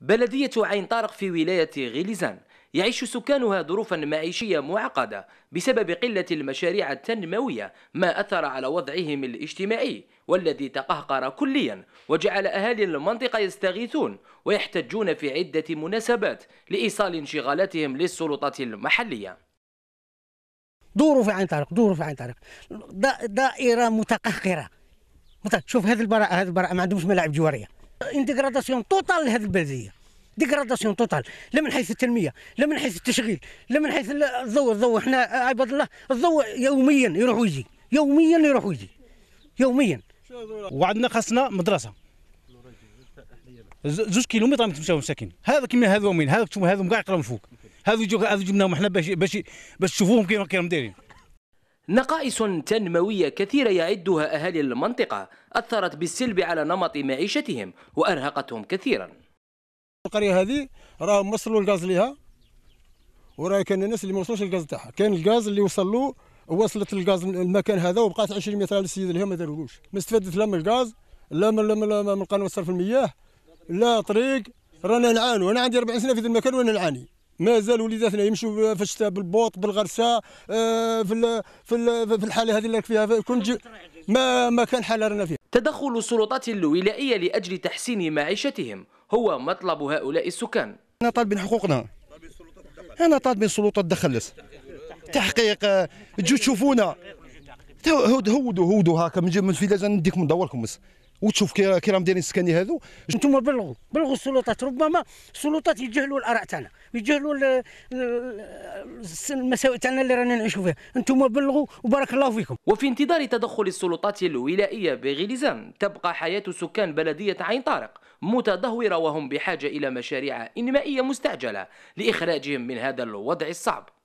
بلدية عين طارق في ولاية غليزان يعيش سكانها ظروفا معيشية معقدة بسبب قلة المشاريع التنموية ما أثر على وضعهم الاجتماعي والذي تقهقر كليا وجعل أهالي المنطقة يستغيثون ويحتجون في عدة مناسبات لإيصال انشغالاتهم للسلطات المحلية دوروا في عين طارق دوروا في عين طارق دائرة متقهقرة شوف هذه البراءة هذه البراءة ما عندهمش ملاعب جوارية ديغراداسيون توتال لهذه البلديه ديغراداسيون توتال لا من حيث التنميه لا من حيث التشغيل لا من حيث الضوء الضوء احنا عباد الله الضوء يوميا يروح ويجي يوميا يروح ويجي يوميا وعندنا خاصنا مدرسه زوج كيلومتر تمشاو مساكين هذا كيما هذو مين هذا هذو كاع يقراو من فوق هذو هذو جبناهم حنا باش باش باش تشوفوهم كيما كانوا دايرين نقائص تنموية كثيرة يعدها أهالي المنطقة أثرت بالسلب على نمط معيشتهم وأرهقتهم كثيرا القرية هذه راهم وصلوا الغاز لها وراه كان الناس اللي ما وصلوش الغاز تاعها كان الغاز اللي وصلوا وصلت الغاز المكان هذا وبقات 20 متر للسيد اللي ما داروش ما استفادت لا من الغاز لا من لا من قانون صرف المياه لا طريق رانا نعانوا انا عندي 40 سنه في المكان وانا نعاني مازال وليداتنا يمشوا في الشتاء بالبوط بالغرسه آه، في في الحاله هذه اللي فيها كنت ما ما كان حال رانا فيها تدخل السلطات الولائيه لاجل تحسين معيشتهم هو مطلب هؤلاء السكان انا طالبين حقوقنا انا طالبين السلطه تدخل تحقيق تجوا آه، تشوفونا هودوا هودوا هكا من في لازم نديكم ندوركم وتشوف كي راهم دايرين السكاني هذو انتم بلغوا بلغوا السلطات ربما السلطات يجهلوا الاراء تاعنا يجهلوا المساوئ تاعنا اللي رانا نعيشوا فيها انتم بلغوا وبارك الله فيكم وفي انتظار تدخل السلطات الولائيه بغليزان تبقى حياه سكان بلديه عين طارق متدهوره وهم بحاجه الى مشاريع انمائيه مستعجله لاخراجهم من هذا الوضع الصعب